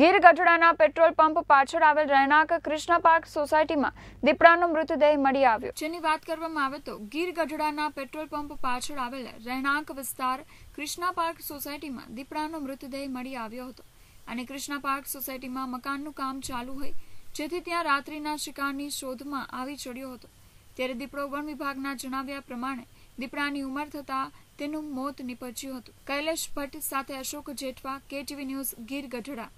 Gir ગઢડાના petrol pump પાછળ આવેલ રહેણાંક કૃષ્ણ પાર્ક સોસાયટીમાં દીપડાનો મૃતદેહ મળી આવ્યો જેની વાત કરવામાં આવે તો ગીર ગઢડાના પેટ્રોલ પંપ પાછળ આવેલ રહેણાંક વિસ્તાર કૃષ્ણ પાર્ક સોસાયટીમાં દીપડાનો મૃતદેહ મળી આવ્યો હતો અને કૃષ્ણ પાર્ક સોસાયટીમાં મકાનનું કામ ચાલુ હોય જેથી ત્યાં રાત્રિના શિકારની શોધમાં આવી ચડ્યો હતો ત્યારે દીપડો વન વિભાગના જણાવ્યા પ્રમાણે દીપડાની ઉંમર થતાં તેનું મોત નીપજ્યું હતું કૈલેશ ભટ્ટ સાથે અશોક જેઠવા કેટીવી ન્યૂઝ ગીર ગઢડા